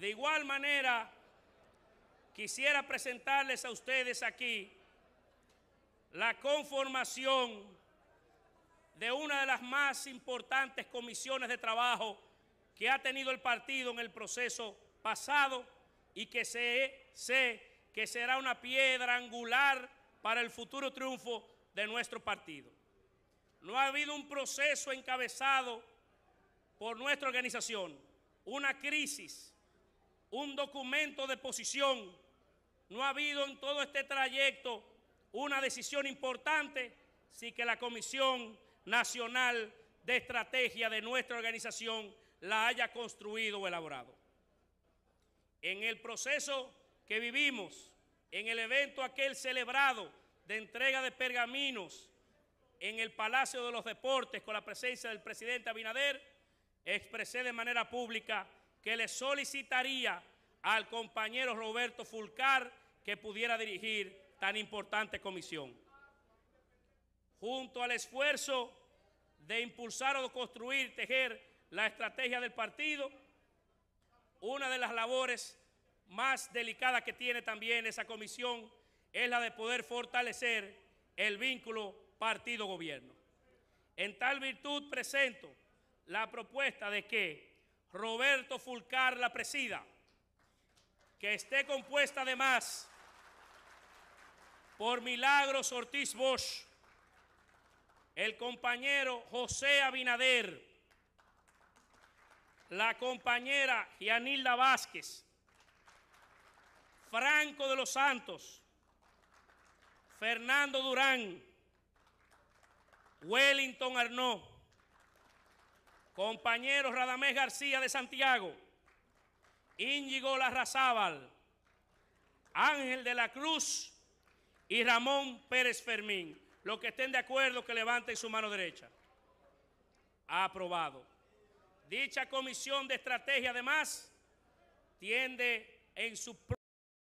De igual manera, quisiera presentarles a ustedes aquí la conformación de una de las más importantes comisiones de trabajo que ha tenido el partido en el proceso pasado y que sé, sé que será una piedra angular para el futuro triunfo de nuestro partido. No ha habido un proceso encabezado por nuestra organización, una crisis un documento de posición. No ha habido en todo este trayecto una decisión importante, si que la Comisión Nacional de Estrategia de nuestra organización la haya construido o elaborado. En el proceso que vivimos, en el evento aquel celebrado de entrega de pergaminos en el Palacio de los Deportes con la presencia del presidente Abinader, expresé de manera pública que le solicitaría al compañero Roberto Fulcar que pudiera dirigir tan importante comisión. Junto al esfuerzo de impulsar o construir, tejer la estrategia del partido, una de las labores más delicadas que tiene también esa comisión es la de poder fortalecer el vínculo partido-gobierno. En tal virtud presento la propuesta de que Roberto Fulcar la presida que esté compuesta además por Milagros Ortiz Bosch, el compañero José Abinader, la compañera Gianilda Vázquez, Franco de los Santos, Fernando Durán, Wellington Arnó, compañero Radamés García de Santiago, Íñigo Larrazábal, Ángel de la Cruz y Ramón Pérez Fermín. Los que estén de acuerdo que levanten su mano derecha. Aprobado. Dicha comisión de estrategia además tiende en su